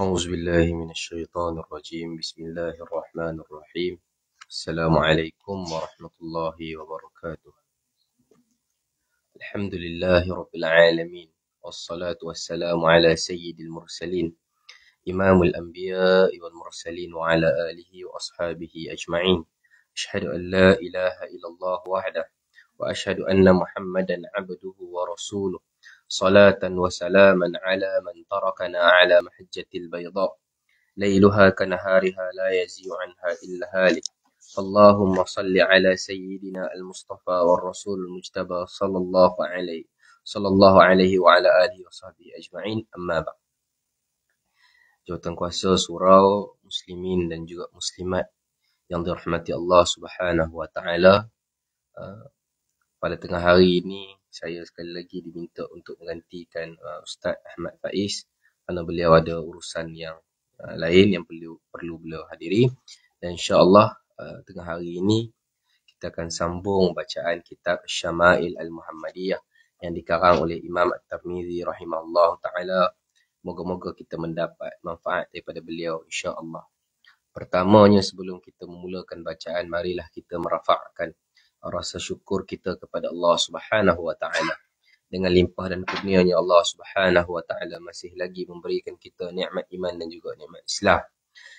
أعوذ بالله من الشيطان الرجيم بسم الله الرحمن الرحيم السلام عليكم ورحمة الله وبركاته الحمد لله رب العالمين والصلاة والسلام على سيد المرسلين إمام الأنبياء والمرسلين وعلى آله وأصحابه أجمعين أشهد أن لا إله إلا الله وحده وأشهد أن محمدا عبده ورسوله صلاة وسلاما على من تركنا على محجة البيضاء ليلها كنهارها لا يزي عنها إلا هالك اللهم صل على سيدنا المصطفى والرسول المجتبى صلى الله عليه صلى الله عليه وعلى آله وصحبه أجمعين أما بعد Jawatankuasa surau muslimin dan juga muslimat yang dirahmati Allah Subhanahu wa taala eh, pada tengah hari ini saya sekali lagi diminta untuk menggantikan uh, Ustaz Ahmad Faiz kerana beliau ada urusan yang uh, lain yang perlu perlu beliau hadiri dan insya-Allah uh, tengah hari ini kita akan sambung bacaan kitab Syama'il Al-Muhammadiyah yang dikarang oleh Imam At-Tirmizi rahimahullah taala. Moga-moga kita mendapat manfaat daripada beliau insya-Allah. Pertamanya sebelum kita memulakan bacaan marilah kita merafakkan rasa syukur kita kepada Allah Subhanahu Wa Taala dengan limpah dan kurnianya Allah Subhanahu Wa Taala masih lagi memberikan kita nikmat iman dan juga nikmat Islam.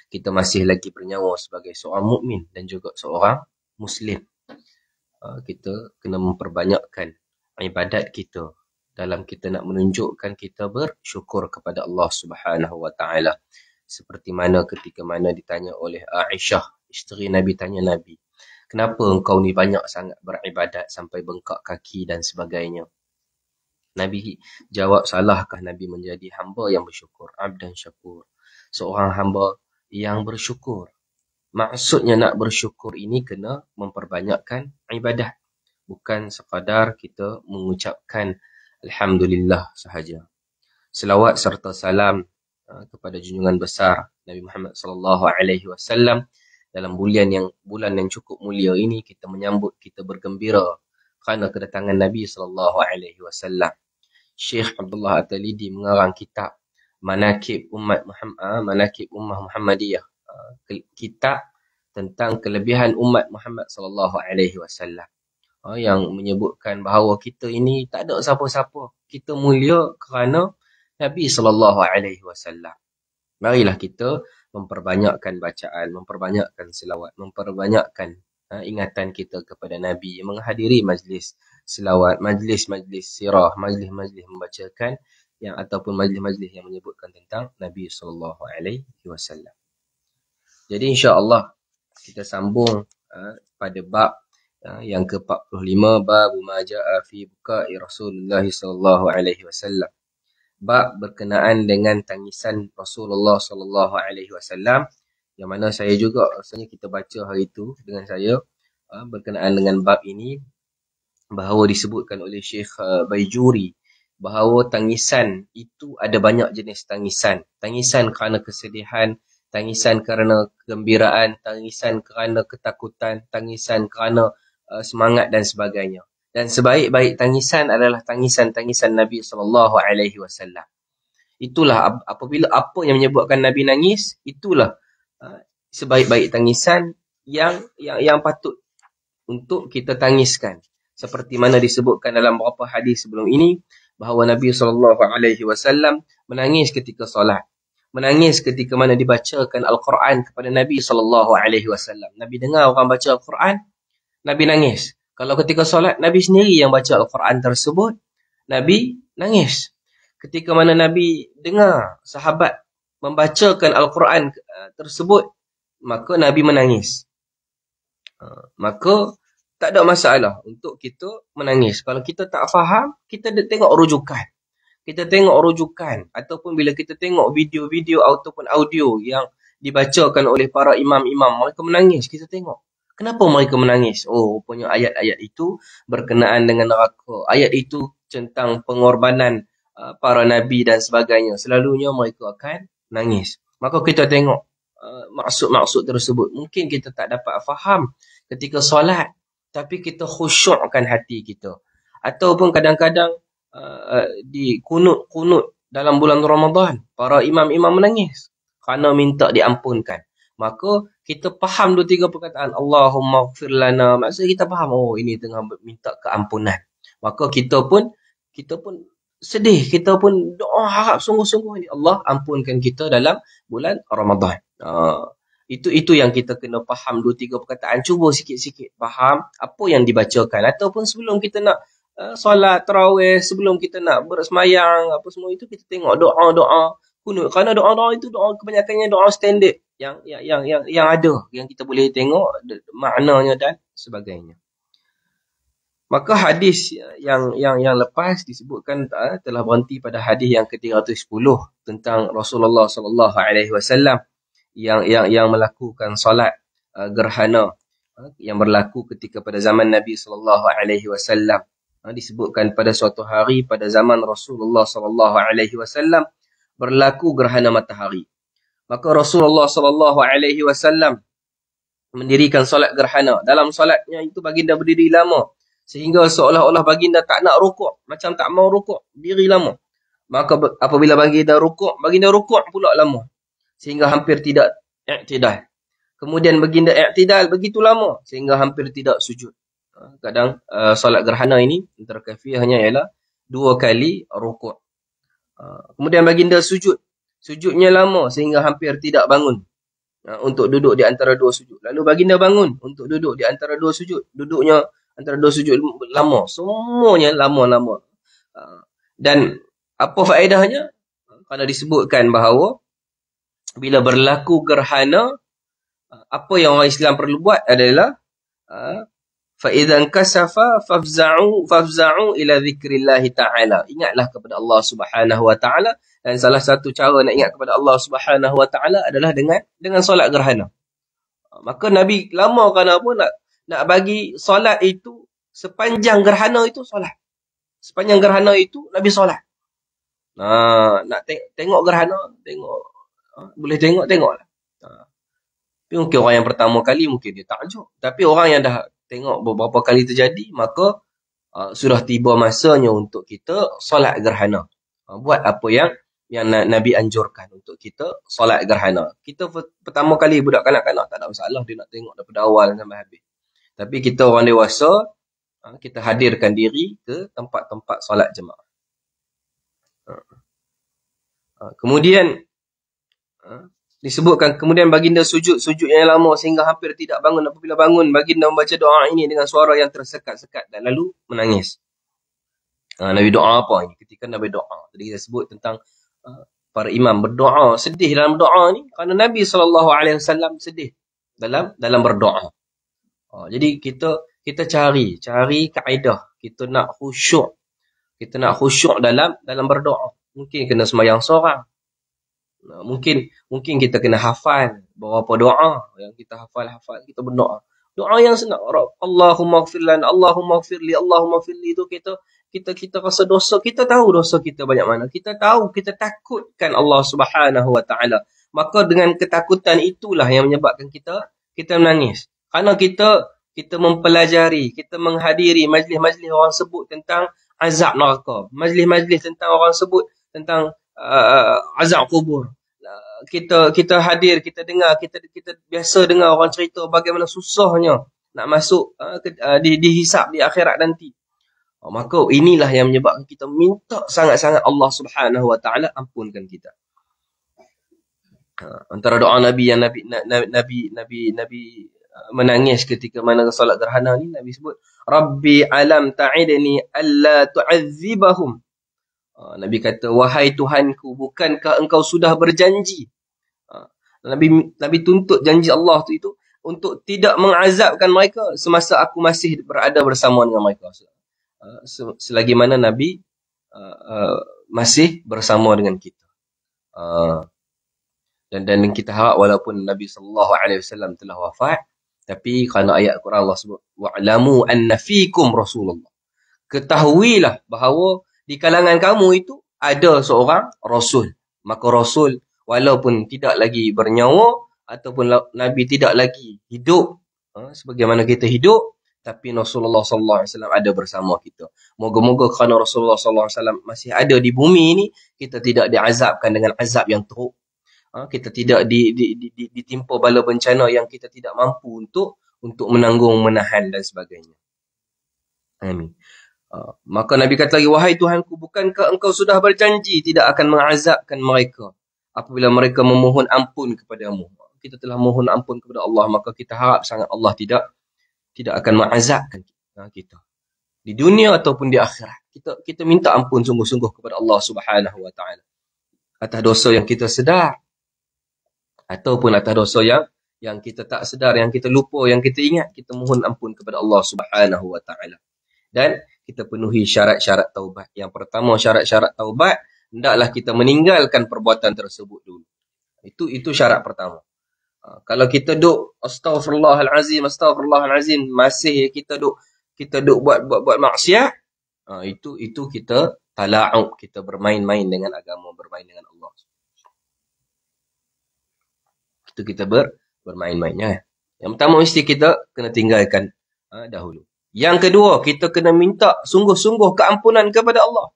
Kita masih lagi bernyawa sebagai seorang mukmin dan juga seorang muslim. Ah, kita kena memperbanyakkan ibadat kita dalam kita nak menunjukkan kita bersyukur kepada Allah Subhanahu Wa Taala. Seperti mana ketika mana ditanya oleh Aisyah, isteri Nabi tanya Nabi, kenapa engkau ni banyak sangat beribadat sampai bengkak kaki dan sebagainya Nabi jawab salahkah Nabi menjadi hamba yang bersyukur abdan syakur seorang hamba yang bersyukur maksudnya nak bersyukur ini kena memperbanyakkan ibadah bukan sekadar kita mengucapkan alhamdulillah sahaja selawat serta salam ah, kepada junjungan besar Nabi Muhammad sallallahu alaihi wasallam dalam bulan yang bulan yang cukup mulia ini kita menyambut kita bergembira kerana kedatangan Nabi sallallahu alaihi wasallam. Syekh Abdullah At-Talidi mengarang kitab Manakib Umat Muhammad ah, Manakib Ummah Muhammadiyah. Ah, kita tentang kelebihan umat Muhammad sallallahu alaihi wasallam. Ah, yang menyebutkan bahawa kita ini tak ada siapa-siapa. Kita mulia kerana Nabi sallallahu alaihi wasallam. Marilah kita memperbanyakkan bacaan, memperbanyakkan selawat, memperbanyakkan uh, ingatan kita kepada Nabi, menghadiri majlis selawat, majlis-majlis sirah, majlis-majlis membacakan yang ataupun majlis-majlis yang menyebutkan tentang Nabi sallallahu alaihi wasallam. Jadi insya-Allah kita sambung uh, pada bab uh, yang ke-45 bab ma ja'a fi buka'i Rasulullah sallallahu alaihi wasallam bab berkenaan dengan tangisan Rasulullah sallallahu alaihi wasallam yang mana saya juga rasanya kita baca hari itu dengan saya ah, berkenaan dengan bab ini bahawa disebutkan oleh Syekh ah, Baijuri bahawa tangisan itu ada banyak jenis tangisan tangisan kerana kesedihan tangisan kerana kegembiraan tangisan kerana ketakutan tangisan kerana uh, semangat dan sebagainya dan sebaik-baik tangisan adalah tangisan-tangisan Nabi sallallahu alaihi wasallam. Itulah apabila apa yang menyebabkan Nabi nangis, itulah uh, sebaik-baik tangisan yang yang yang patut untuk kita tangiskan. Seperti mana disebutkan dalam beberapa hadis sebelum ini bahawa Nabi sallallahu alaihi wasallam menangis ketika solat. Menangis ketika mana dibacakan Al-Quran kepada Nabi sallallahu alaihi wasallam. Nabi dengar orang baca Al-Quran, Nabi nangis. Kalau ketika solat, Nabi sendiri yang baca Al-Quran tersebut, Nabi nangis. Ketika mana Nabi dengar sahabat membacakan Al-Quran uh, tersebut, maka Nabi menangis. Uh, maka tak ada masalah untuk kita menangis. Kalau kita tak faham, kita tengok rujukan. Kita tengok rujukan ataupun bila kita tengok video-video ataupun audio yang dibacakan oleh para imam-imam, mereka menangis, kita tengok. Kenapa mereka menangis? Oh, punya ayat-ayat itu berkenaan dengan neraka. Ayat itu tentang pengorbanan uh, para nabi dan sebagainya. Selalunya mereka akan nangis. Maka kita tengok uh, maksud-maksud tersebut. Mungkin kita tak dapat faham ketika solat. Tapi kita khusyukkan hati kita. Ataupun kadang-kadang uh, uh di kunut-kunut dalam bulan Ramadan. Para imam-imam menangis. Kerana minta diampunkan. Maka kita faham dua tiga perkataan Allahumma gfir lana maksudnya kita faham oh ini tengah minta keampunan maka kita pun kita pun sedih kita pun doa harap sungguh-sungguh ni Allah ampunkan kita dalam bulan Ramadan uh, itu itu yang kita kena faham dua tiga perkataan cuba sikit-sikit faham apa yang dibacakan ataupun sebelum kita nak uh, solat tarawih sebelum kita nak bersemayang apa semua itu kita tengok doa-doa kunut kerana doa-doa itu doa kebanyakannya doa standard yang yang yang yang, yang ada yang kita boleh tengok maknanya dan sebagainya maka hadis yang yang yang lepas disebutkan eh, telah berhenti pada hadis yang ke-310 tentang Rasulullah sallallahu alaihi wasallam yang yang yang melakukan solat eh, gerhana eh, yang berlaku ketika pada zaman Nabi sallallahu alaihi wasallam disebutkan pada suatu hari pada zaman Rasulullah sallallahu alaihi wasallam berlaku gerhana matahari. Maka Rasulullah sallallahu alaihi wasallam mendirikan solat gerhana. Dalam solatnya itu baginda berdiri lama sehingga seolah-olah baginda tak nak rukuk, macam tak mau rukuk, berdiri lama. Maka apabila baginda rukuk, baginda rukuk pula lama sehingga hampir tidak i'tidal. Kemudian baginda i'tidal begitu lama sehingga hampir tidak sujud. Ha, kadang uh, solat gerhana ini antara kafiahnya ialah dua kali rukuk. Ha, kemudian baginda sujud. Sujudnya lama sehingga hampir tidak bangun ha, untuk duduk di antara dua sujud. Lalu baginda bangun untuk duduk di antara dua sujud. Duduknya antara dua sujud lama. Semuanya lama-lama. Ha, dan apa faedahnya? Kerana disebutkan bahawa bila berlaku gerhana, apa yang orang Islam perlu buat adalah fa idzan kasafa fafza'u fafza'u ila dzikrillahi ta'ala ingatlah kepada Allah Subhanahu wa ta'ala dan salah satu cara nak ingat kepada Allah Subhanahu wa ta'ala adalah dengan dengan solat gerhana maka nabi lama kan apa nak nak bagi solat itu sepanjang gerhana itu solat sepanjang gerhana itu nabi solat nah ha, nak te- tengok gerhana tengok ha? boleh tengok tengoklah ha. Tapi mungkin orang yang pertama kali mungkin dia takjub. Tapi orang yang dah tengok beberapa kali terjadi maka uh, sudah tiba masanya untuk kita solat gerhana uh, buat apa yang yang Nabi anjurkan untuk kita solat gerhana kita pertama kali budak kanak-kanak tak ada masalah dia nak tengok daripada awal sampai habis tapi kita orang dewasa uh, kita hadirkan diri ke tempat-tempat solat jemaah uh. uh, kemudian uh, Disebutkan kemudian baginda sujud-sujud yang lama sehingga hampir tidak bangun. Apabila bangun, baginda membaca doa ini dengan suara yang tersekat-sekat dan lalu menangis. Uh, Nabi doa apa ini? Ketika Nabi doa. Tadi kita sebut tentang uh, para imam berdoa. Sedih dalam doa ni kerana Nabi SAW sedih dalam dalam berdoa. Uh, jadi kita kita cari, cari kaedah. Kita nak khusyuk. Kita nak khusyuk dalam dalam berdoa. Mungkin kena semayang seorang mungkin mungkin kita kena hafal beberapa doa yang kita hafal hafal kita berdoa doa yang senang Allahumma gfirlan Allahumma gfirli Allahumma gfirli itu kita kita kita rasa dosa kita tahu dosa kita banyak mana kita tahu kita takutkan Allah Subhanahu wa taala maka dengan ketakutan itulah yang menyebabkan kita kita menangis Karena kita kita mempelajari kita menghadiri majlis-majlis orang sebut tentang azab neraka majlis-majlis tentang orang sebut tentang uh, uh azab kubur kita kita hadir kita dengar kita kita biasa dengar orang cerita bagaimana susahnya nak masuk uh, ke, uh, di dihisap di akhirat nanti oh, maka inilah yang menyebabkan kita minta sangat-sangat Allah Subhanahu Wa Taala ampunkan kita uh, antara doa nabi yang nabi nabi nabi nabi, nabi uh, menangis ketika mana solat gerhana ni nabi sebut rabbi alam ta'idni alla tu'azzibahum Ah, Nabi kata, wahai Tuhanku, bukankah engkau sudah berjanji? Ah, Nabi Nabi tuntut janji Allah tu itu untuk tidak mengazabkan mereka semasa aku masih berada bersama dengan mereka. Ah, selagi mana Nabi masih bersama dengan kita. Dan dan kita harap walaupun Nabi saw telah wafat, tapi kerana ayat Quran Allah sebut wa'lamu anna fikum rasulullah. Ketahuilah bahawa di kalangan kamu itu ada seorang rasul maka rasul walaupun tidak lagi bernyawa ataupun nabi tidak lagi hidup ha, sebagaimana kita hidup tapi Rasulullah sallallahu alaihi wasallam ada bersama kita. Moga-moga kerana Rasulullah sallallahu alaihi wasallam masih ada di bumi ini, kita tidak diazabkan dengan azab yang teruk. Ha, kita tidak di, di, di, di, ditimpa bala bencana yang kita tidak mampu untuk untuk menanggung, menahan dan sebagainya. Amin. Uh, maka Nabi kata lagi, wahai Tuhanku, bukankah engkau sudah berjanji tidak akan mengazabkan mereka apabila mereka memohon ampun kepadamu. Kita telah mohon ampun kepada Allah, maka kita harap sangat Allah tidak tidak akan mengazabkan ha, kita. Di dunia ataupun di akhirat. Kita kita minta ampun sungguh-sungguh kepada Allah subhanahu wa ta'ala. Atas dosa yang kita sedar. Ataupun atas dosa yang yang kita tak sedar, yang kita lupa, yang kita ingat, kita mohon ampun kepada Allah subhanahu wa ta'ala. Dan kita penuhi syarat-syarat taubat. Yang pertama syarat-syarat taubat, hendaklah kita meninggalkan perbuatan tersebut dulu. Itu itu syarat pertama. Ha, kalau kita duk astaghfirullahalazim, astaghfirullahalazim, masih kita duk kita duk buat buat, buat maksiat, ha, itu itu kita tala'ub, kita bermain-main dengan agama, bermain dengan Allah. Itu kita ber, bermain-mainnya. Yang pertama mesti kita kena tinggalkan ha, dahulu. Yang kedua, kita kena minta sungguh-sungguh keampunan kepada Allah.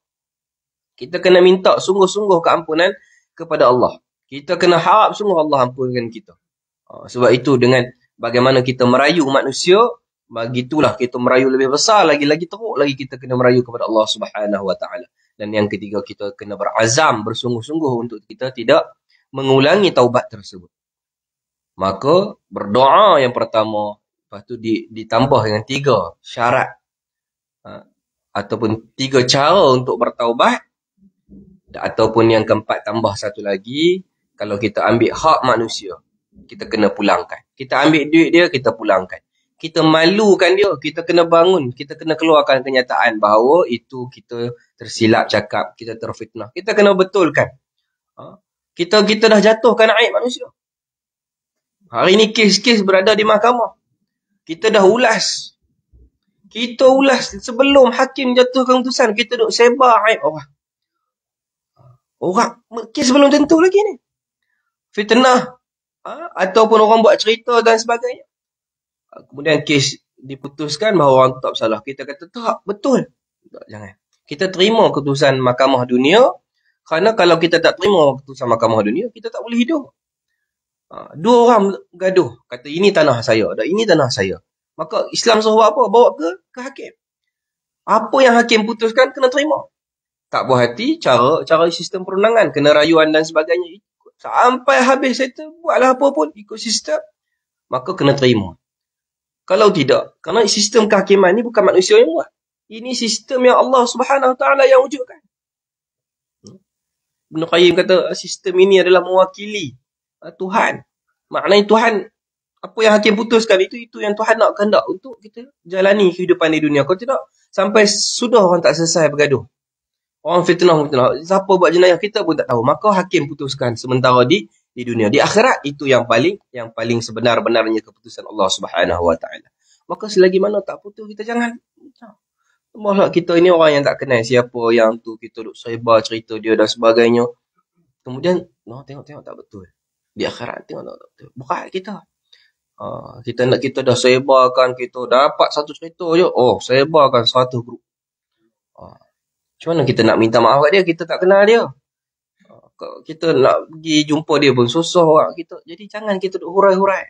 Kita kena minta sungguh-sungguh keampunan kepada Allah. Kita kena harap sungguh Allah ampunkan kita. Ha, sebab itu dengan bagaimana kita merayu manusia, begitulah kita merayu lebih besar, lagi-lagi teruk lagi kita kena merayu kepada Allah Subhanahu Wa Taala. Dan yang ketiga, kita kena berazam, bersungguh-sungguh untuk kita tidak mengulangi taubat tersebut. Maka berdoa yang pertama, Lepas tu di, ditambah dengan tiga syarat uh, ataupun tiga cara untuk bertaubat ataupun yang keempat tambah satu lagi kalau kita ambil hak manusia kita kena pulangkan kita ambil duit dia kita pulangkan kita malukan dia kita kena bangun kita kena keluarkan kenyataan bahawa itu kita tersilap cakap kita terfitnah kita kena betulkan ha, kita kita dah jatuhkan air manusia hari ini kes-kes berada di mahkamah kita dah ulas. Kita ulas sebelum hakim jatuhkan keputusan. Kita duduk sebar aib orang. Orang. Mungkin sebelum tentu lagi ni. Fitnah. Ha? Ataupun orang buat cerita dan sebagainya. Ha? Kemudian kes diputuskan bahawa orang tak salah. Kita kata tak. Betul. Tak, jangan. Kita terima keputusan mahkamah dunia. Kerana kalau kita tak terima keputusan mahkamah dunia. Kita tak boleh hidup. Ha, dua orang gaduh kata ini tanah saya dan ini tanah saya maka Islam sahabat apa bawa ke ke hakim apa yang hakim putuskan kena terima tak buah hati cara cara sistem perundangan kena rayuan dan sebagainya ikut sampai habis itu, buatlah apa pun ikut sistem maka kena terima kalau tidak kerana sistem kehakiman ni bukan manusia yang buat ini sistem yang Allah Subhanahu taala yang wujudkan Ibn Qayyim kata sistem ini adalah mewakili Eh, Tuhan. Maknanya Tuhan apa yang hakim putuskan itu itu yang Tuhan nak kehendak untuk kita jalani kehidupan di dunia. Kau tidak sampai sudah orang tak selesai bergaduh. Orang fitnah fitnah. Siapa buat jenayah kita pun tak tahu. Maka hakim putuskan sementara di di dunia. Di akhirat itu yang paling yang paling sebenar-benarnya keputusan Allah Subhanahu Wa Taala. Maka selagi mana tak putus kita jangan Mohlah kita ini orang yang tak kenal siapa yang tu kita duk sebar cerita dia dan sebagainya. Kemudian, no, tengok-tengok tak betul di akhirat tengok tak betul berat kita ha, kita nak kita dah sebarkan kita dapat satu cerita je oh sebarkan satu grup ha, macam mana kita nak minta maaf kat dia kita tak kenal dia ha, kita nak pergi jumpa dia pun susah orang kita jadi jangan kita duk hurai-hurai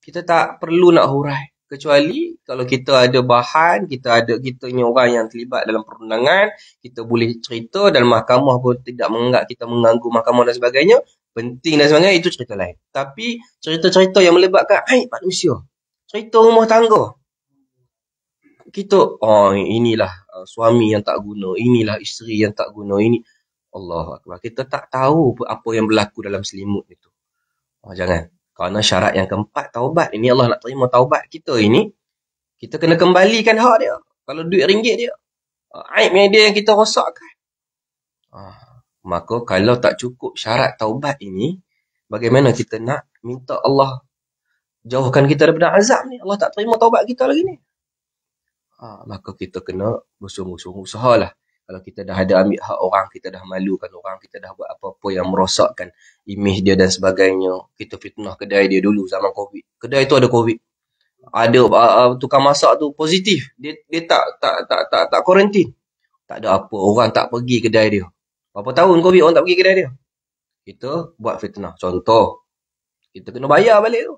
kita tak perlu nak hurai kecuali kalau kita ada bahan kita ada kita ni orang yang terlibat dalam perundangan kita boleh cerita dan mahkamah pun tidak menganggap kita mengganggu mahkamah dan sebagainya penting dan sebagainya itu cerita lain tapi cerita-cerita yang melibatkan aib manusia cerita rumah tangga kita oh inilah uh, suami yang tak guna inilah isteri yang tak guna ini Allah Akbar. kita tak tahu apa yang berlaku dalam selimut itu oh jangan kerana syarat yang keempat taubat ini Allah nak terima taubat kita ini kita kena kembalikan hak dia. Kalau duit ringgit dia. Ah, aib yang dia yang kita rosakkan. Ah, maka kalau tak cukup syarat taubat ini bagaimana kita nak minta Allah jauhkan kita daripada azab ni. Allah tak terima taubat kita lagi ni. Ah, maka kita kena bersungguh-sungguh usahalah kalau kita dah ada ambil hak orang, kita dah malukan orang, kita dah buat apa-apa yang merosakkan imej dia dan sebagainya. Kita fitnah kedai dia dulu zaman COVID. Kedai tu ada COVID. Ada uh, tukang masak tu positif. Dia dia tak tak tak tak tak kuarantin. Tak ada apa, orang tak pergi kedai dia. Berapa tahun COVID orang tak pergi kedai dia? Kita buat fitnah. Contoh, kita kena bayar balik tu.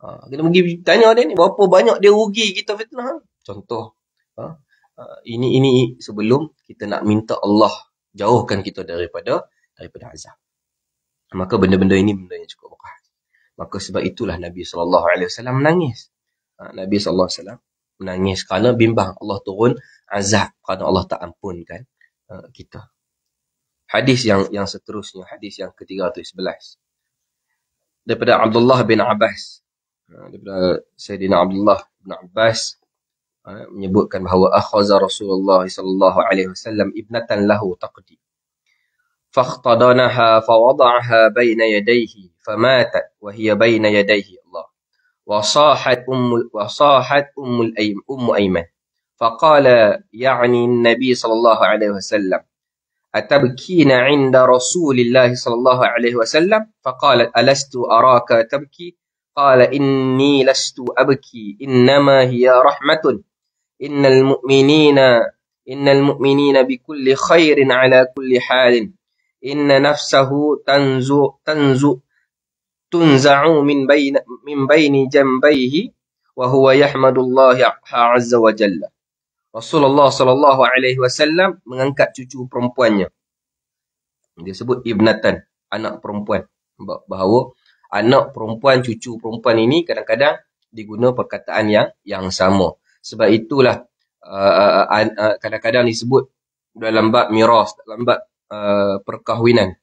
Ha, kita pergi tanya dia ni, berapa banyak dia rugi kita fitnah? Contoh. Ha? Eh, ini ini sebelum kita nak minta Allah jauhkan kita daripada daripada azab. Maka benda-benda ini benda yang cukup berkah. Maka sebab itulah Nabi sallallahu alaihi wasallam menangis. Ha, Nabi sallallahu alaihi wasallam menangis kerana bimbang Allah turun azab kerana Allah tak ampunkan ha, kita. Hadis yang yang seterusnya hadis yang ke-311 daripada Abdullah bin Abbas ha, daripada Sayyidina Abdullah bin Abbas menyebutkan bahawa akhaza Rasulullah sallallahu alaihi wasallam ibnatan lahu taqdi فاختضنها فوضعها بين يديه فماتت وهي بين يديه الله وصاحت أم وصاحت أم الأيم أم أيمن فقال يعني النبي صلى الله عليه وسلم أتبكين عند رسول الله صلى الله عليه وسلم فقالت ألست أراك تبكي قال إني لست أبكي إنما هي رحمة innal mu'minina innal mu'minina bikulli khairin ala kulli halin inna nafsahu tanzu tanzu tunza'u min bayn min bayni jambayhi wa huwa yahmadullah ha azza wa jalla Rasulullah sallallahu alaihi wasallam mengangkat cucu perempuannya dia sebut ibnatan anak perempuan bahawa anak perempuan cucu perempuan ini kadang-kadang diguna perkataan yang yang sama sebab itulah uh, uh, uh, uh, kadang-kadang disebut dalam bab miras, dalam bab uh, perkahwinan.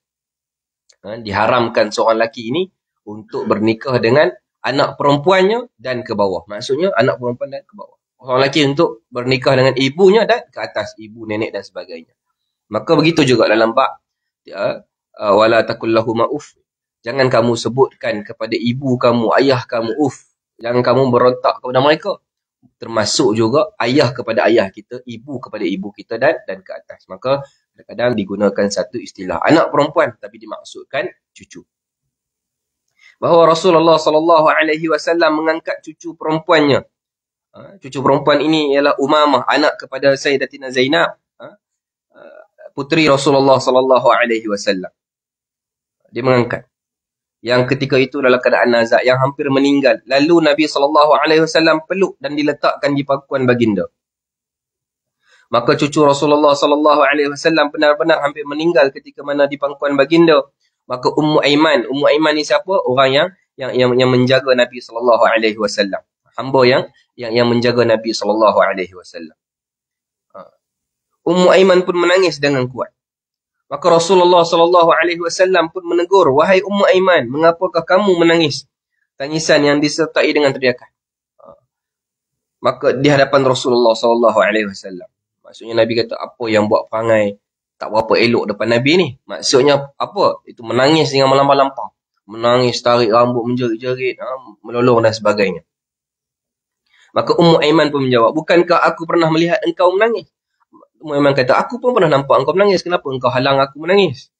Uh, diharamkan seorang lelaki ini untuk bernikah dengan anak perempuannya dan ke bawah. Maksudnya anak perempuan dan ke bawah. Orang lelaki untuk bernikah dengan ibunya dan ke atas ibu, nenek dan sebagainya. Maka begitu juga dalam bab ya, uh, wala takul ma'uf. Jangan kamu sebutkan kepada ibu kamu, ayah kamu, uf. Jangan kamu berontak kepada mereka termasuk juga ayah kepada ayah kita, ibu kepada ibu kita dan dan ke atas. Maka kadang-kadang digunakan satu istilah anak perempuan tapi dimaksudkan cucu. Bahawa Rasulullah sallallahu alaihi wasallam mengangkat cucu perempuannya. Ha, cucu perempuan ini ialah Umamah, anak kepada Sayyidatina Zainab, ha, ha, puteri Rasulullah sallallahu alaihi wasallam. Dia mengangkat yang ketika itu dalam keadaan nazak yang hampir meninggal lalu Nabi saw peluk dan diletakkan di pangkuan baginda maka cucu Rasulullah saw benar-benar hampir meninggal ketika mana di pangkuan baginda maka Ummu Aiman Ummu Aiman ni siapa orang yang yang yang, yang menjaga Nabi saw, hamba yang yang yang menjaga Nabi saw. alaihi ha. Ummu Aiman pun menangis dengan kuat Maka Rasulullah sallallahu alaihi wasallam pun menegur, "Wahai Ummu Aiman, mengapakah kamu menangis?" Tangisan yang disertai dengan teriakan. Ha. Maka di hadapan Rasulullah sallallahu alaihi wasallam. Maksudnya Nabi kata, "Apa yang buat pangai? tak berapa elok depan Nabi ni?" Maksudnya apa? Itu menangis dengan melampau-lampau. Menangis, tarik rambut, menjerit-jerit, ha? melolong dan sebagainya. Maka Ummu Aiman pun menjawab, "Bukankah aku pernah melihat engkau menangis?" Muhammad kata, aku pun pernah nampak engkau menangis. Kenapa engkau halang aku menangis?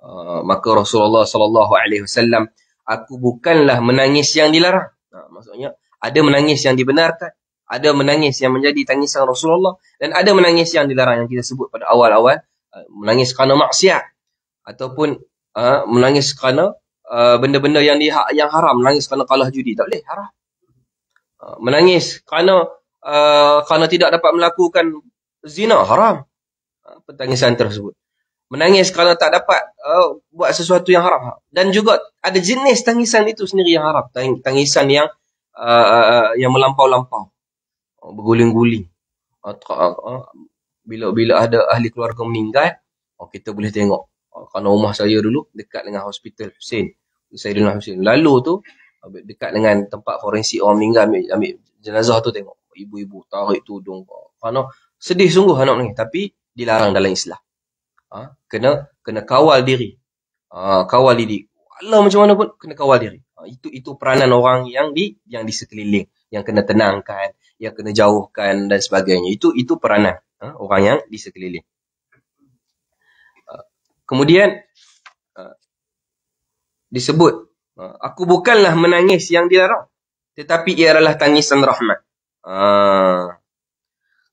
Uh, maka Rasulullah sallallahu alaihi wasallam, aku bukanlah menangis yang dilarang. Uh, maksudnya ada menangis yang dibenarkan, ada menangis yang menjadi tangisan Rasulullah dan ada menangis yang dilarang yang kita sebut pada awal-awal, uh, menangis kerana maksiat ataupun uh, menangis kerana benda-benda uh, yang di, yang haram, menangis kerana kalah judi, tak boleh, haram. Uh, menangis kerana Uh, kerana tidak dapat melakukan zina haram ah, pertangisan tersebut menangis kalau tak dapat uh, buat sesuatu yang haram dan juga ada jenis tangisan itu sendiri yang haram Tang tangisan yang uh, uh, yang melampau-lampau berguling-guling bila-bila ada ahli keluarga meninggal kita boleh tengok kerana rumah saya dulu dekat dengan hospital Hussein Saidina Hussein lalu tu dekat dengan tempat forensik orang meninggal ambil, ambil jenazah tu tengok ibu-ibu tarik tudung kerana sedih sungguh anak ni tapi dilarang dalam Islam ha? kena kena kawal diri ha, kawal diri Allah macam mana pun kena kawal diri ha, itu itu peranan orang yang di yang di sekeliling yang kena tenangkan yang kena jauhkan dan sebagainya itu itu peranan ha? orang yang di sekeliling ha, kemudian ha, disebut ha, aku bukanlah menangis yang dilarang tetapi ia adalah tangisan rahmat ah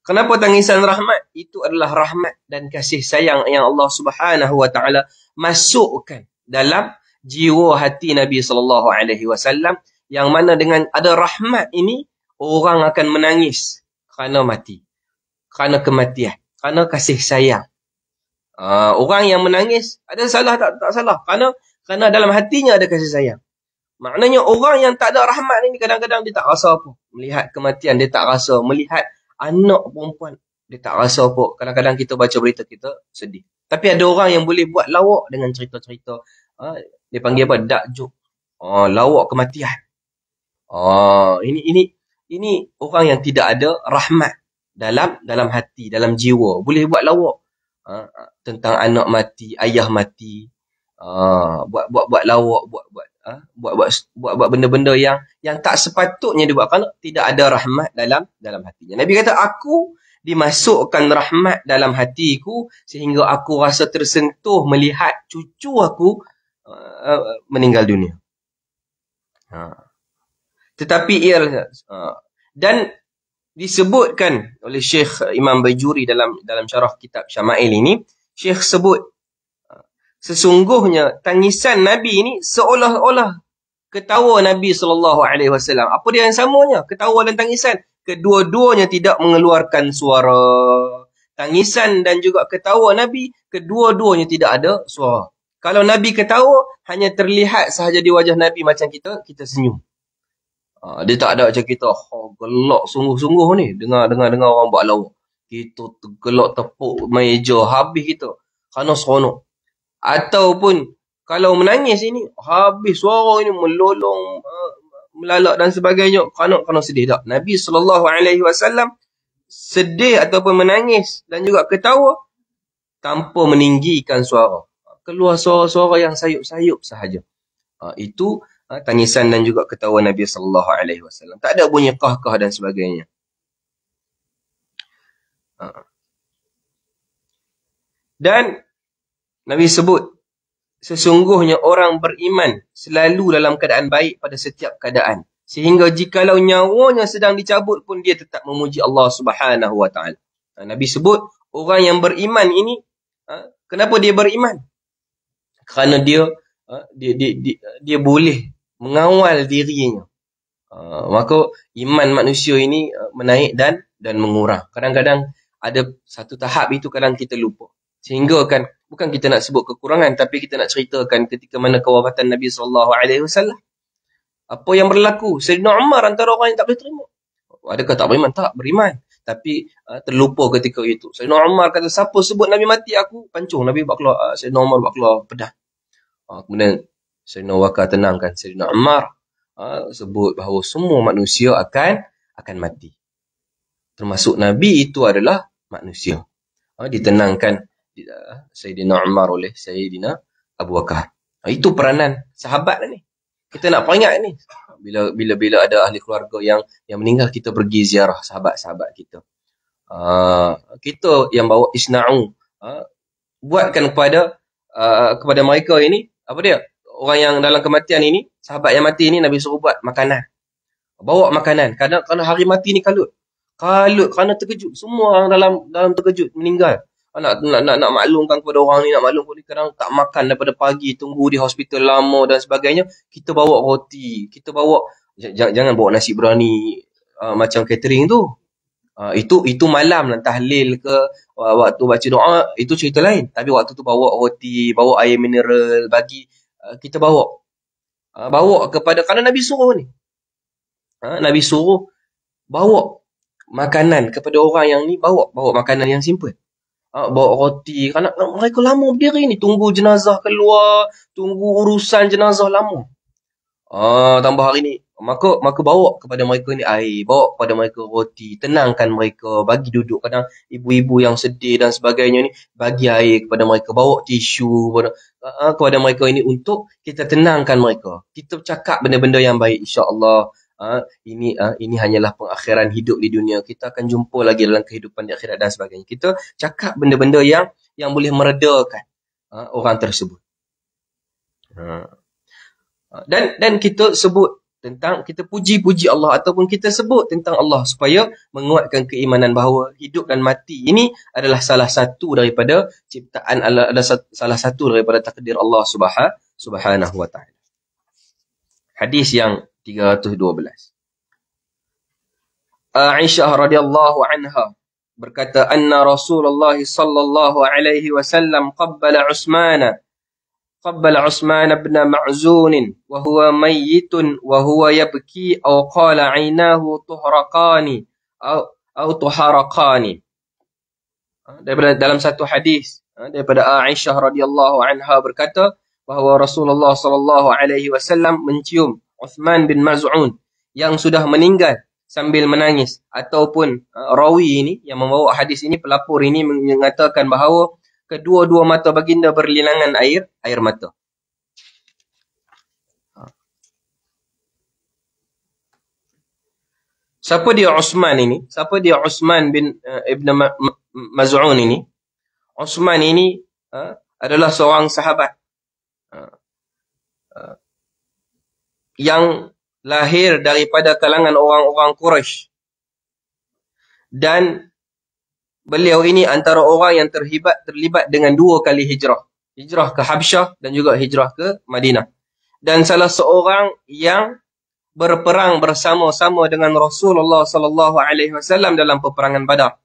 Kenapa tangisan rahmat? Itu adalah rahmat dan kasih sayang yang Allah Subhanahu wa taala masukkan dalam jiwa hati Nabi sallallahu alaihi wasallam yang mana dengan ada rahmat ini orang akan menangis kerana mati. Kerana kematian, kerana kasih sayang. Uh, orang yang menangis ada salah tak tak salah kerana kerana dalam hatinya ada kasih sayang. Maknanya orang yang tak ada rahmat ini kadang-kadang dia tak rasa apa. Melihat kematian dia tak rasa, melihat anak perempuan dia tak rasa apa. Kadang-kadang kita baca berita kita sedih. Tapi ada orang yang boleh buat lawak dengan cerita-cerita. Ha, dia panggil apa? Dark joke. Oh, ah, lawak kematian. Oh, ini ini ini orang yang tidak ada rahmat dalam dalam hati, dalam jiwa. Boleh buat lawak. Ha, tentang anak mati, ayah mati. Ha, buat buat buat lawak, buat buat Ha? buat buat buat buat benda-benda yang yang tak sepatutnya dia buat kerana tidak ada rahmat dalam dalam hatinya. Nabi kata aku dimasukkan rahmat dalam hatiku sehingga aku rasa tersentuh melihat cucu aku uh, uh meninggal dunia. Uh. Tetapi ia uh, dan disebutkan oleh Syekh Imam Bajuri dalam dalam syarah kitab Syama'il ini, Syekh sebut sesungguhnya tangisan Nabi ini seolah-olah ketawa Nabi saw. Apa dia yang samanya? Ketawa dan tangisan. Kedua-duanya tidak mengeluarkan suara. Tangisan dan juga ketawa Nabi, kedua-duanya tidak ada suara. Kalau Nabi ketawa, hanya terlihat sahaja di wajah Nabi macam kita, kita senyum. Ha, dia tak ada macam kita, oh, gelak sungguh-sungguh ni. Dengar-dengar-dengar orang buat lawak. Kita gelak tepuk meja habis kita. Kerana seronok ataupun kalau menangis ini habis suara ini melolong melalak dan sebagainya kanak-kanak sedih tak Nabi sallallahu alaihi wasallam sedih ataupun menangis dan juga ketawa tanpa meninggikan suara keluar suara-suara yang sayup-sayup sahaja ha, itu ha, tangisan dan juga ketawa Nabi sallallahu alaihi wasallam tak ada bunyi kah-kah dan sebagainya ha. dan Nabi sebut sesungguhnya orang beriman selalu dalam keadaan baik pada setiap keadaan sehingga jikalau nyawanya sedang dicabut pun dia tetap memuji Allah Subhanahu wa taala. Ha, Nabi sebut orang yang beriman ini ha, kenapa dia beriman? Kerana dia ha, dia dia dia, dia boleh mengawal dirinya. maka iman manusia ini menaik dan dan mengurang. Kadang-kadang ada satu tahap itu kadang kita lupa sehingga kan bukan kita nak sebut kekurangan tapi kita nak ceritakan ketika mana kewafatan Nabi sallallahu alaihi wasallam apa yang berlaku Sayyidina Umar antara orang yang tak boleh terima adakah tak beriman tak beriman tapi uh, terlupa ketika itu Sayyidina Umar kata siapa sebut Nabi mati aku pancung Nabi buat keluar uh, Sayyidina Umar buat keluar pedah ah, uh, kemudian Sayyidina Waka tenangkan Sayyidina Umar uh, sebut bahawa semua manusia akan akan mati termasuk Nabi itu adalah manusia uh, ditenangkan Sayyidina Umar oleh Sayyidina Abu Bakar. Ha, itu peranan sahabat lah ni. Kita nak peringat ni. Bila bila bila ada ahli keluarga yang yang meninggal kita pergi ziarah sahabat-sahabat kita. Uh, kita yang bawa isna'u uh, buatkan kepada uh, kepada mereka ini apa dia? Orang yang dalam kematian ini, sahabat yang mati ini Nabi suruh buat makanan. Bawa makanan. Kadang kadang hari mati ni kalut. Kalut kerana terkejut. Semua orang dalam dalam terkejut meninggal. Ah, nak, nak nak nak maklumkan kepada orang ni nak maklum kepada kadang tak makan daripada pagi tunggu di hospital lama dan sebagainya kita bawa roti kita bawa jangan, jangan bawa nasi berani uh, ah, macam catering tu uh, itu itu malam lah tahlil ke uh, waktu baca doa itu cerita lain tapi waktu tu bawa roti bawa air mineral bagi uh, kita bawa uh, bawa kepada kerana Nabi suruh ni uh, Nabi suruh bawa makanan kepada orang yang ni bawa bawa makanan yang simple uh, bawa roti kanak mereka lama berdiri ni tunggu jenazah keluar tunggu urusan jenazah lama ah tambah hari ni maka maka bawa kepada mereka ni air bawa kepada mereka roti tenangkan mereka bagi duduk kadang ibu-ibu yang sedih dan sebagainya ni bagi air kepada mereka bawa tisu kepada, uh, kepada mereka ini untuk kita tenangkan mereka kita cakap benda-benda yang baik insya-Allah uh, ini uh, ini hanyalah pengakhiran hidup di dunia. Kita akan jumpa lagi dalam kehidupan di akhirat dan sebagainya. Kita cakap benda-benda yang yang boleh meredakan uh, orang tersebut. Uh, dan dan kita sebut tentang kita puji-puji Allah ataupun kita sebut tentang Allah supaya menguatkan keimanan bahawa hidup dan mati ini adalah salah satu daripada ciptaan adalah salah satu daripada takdir Allah Subhanahu Subhanahu wa taala. Hadis yang 312. Aisyah radhiyallahu anha berkata anna Rasulullah sallallahu alaihi wasallam qabbala Utsman qabbala Utsman ibn Ma'zun wa huwa mayyit wa huwa yabki aw qala aynahu tuhraqani aw aw tuharaqani ha, daripada dalam satu hadis ha, daripada Aisyah radhiyallahu anha berkata bahawa Rasulullah sallallahu alaihi wasallam mencium Uthman bin Maz'un yang sudah meninggal sambil menangis ataupun uh, rawi ini yang membawa hadis ini pelapor ini mengatakan bahawa kedua-dua mata baginda berlinangan air air mata ha. Siapa dia Uthman ini? Siapa dia Uthman bin uh, Ibn Maz'un ini? Uthman ini uh, adalah seorang sahabat yang lahir daripada kalangan orang-orang Quraisy. Dan beliau ini antara orang yang terlibat terlibat dengan dua kali hijrah. Hijrah ke Habsyah dan juga hijrah ke Madinah. Dan salah seorang yang berperang bersama-sama dengan Rasulullah sallallahu alaihi wasallam dalam peperangan Badar.